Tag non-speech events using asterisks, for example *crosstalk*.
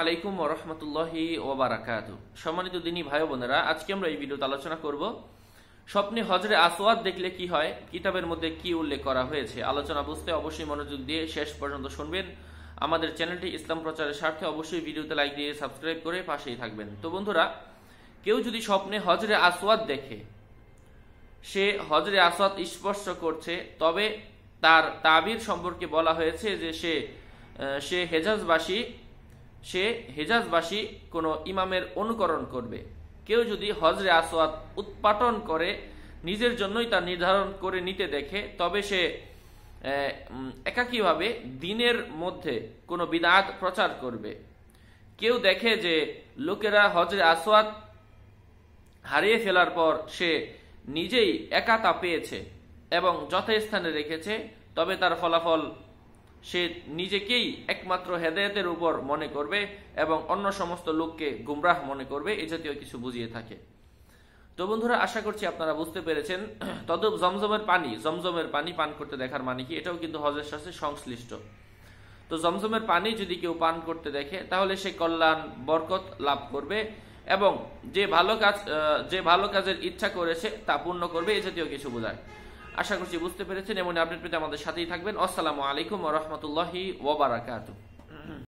আলাইকুম ওবারাকাত সম্মানিত দিনী ভাই বোনেরা আজকে আমরা এই ভিডিওতে আলোচনা করব স্বপ্নে হজরে দেখলে কি হয় কিতাবের মধ্যে কি উল্লেখ করা হয়েছে আলোচনা বুঝতে অবশ্যই মনোযোগ দিয়ে শেষ পর্যন্ত শুনবেন আমাদের চ্যানেলটি ইসলাম প্রচারের স্বার্থে অবশ্যই ভিডিওতে লাইক দিয়ে সাবস্ক্রাইব করে পাশেই থাকবেন তো বন্ধুরা কেউ যদি স্বপ্নে হজরে আসোয়াদ দেখে সে হজরে আসোয়াদ স্পর্শ করছে তবে তার তাবির সম্পর্কে বলা হয়েছে যে সে সে হেজাজবাসী সে হেজাজবাসী কোনো ইমামের অনুকরণ করবে কেউ যদি হজরে আসোয়াদ উৎপাটন করে নিজের জন্যই তা নির্ধারণ করে নিতে দেখে তবে সে একাকীভাবে দিনের মধ্যে কোনো বিদাত প্রচার করবে কেউ দেখে যে লোকেরা হজরে আসোয়াদ হারিয়ে ফেলার পর সে নিজেই একা তা পেয়েছে এবং যথাস্থানে রেখেছে তবে তার ফলাফল সে নিজেকেই একমাত্র হেদায়তের উপর মনে করবে এবং অন্য সমস্ত লোককে গুমরাহ মনে করবে এ জাতীয় কিছু বুঝিয়ে থাকে তো বন্ধুরা আশা করছি আপনারা বুঝতে পেরেছেন *clears throat* তদুপ জমজমের পানি জমজমের পানি পান করতে দেখার মানে কি এটাও কিন্তু হজের সাথে সংশ্লিষ্ট তো জমজমের পানি যদি কেউ পান করতে দেখে তাহলে সে কল্যাণ বরকত লাভ করবে এবং যে ভালো কাজ যে ভালো কাজের ইচ্ছা করেছে তা পূর্ণ করবে এ জাতীয় কিছু বোঝায় আশা করছি বুঝতে পেরেছেন এমন আপডেট পেতে আমাদের সাথেই থাকবেন আসসালামু আলাইকুম ওরহমতুল্লাহি ওবরাকাতু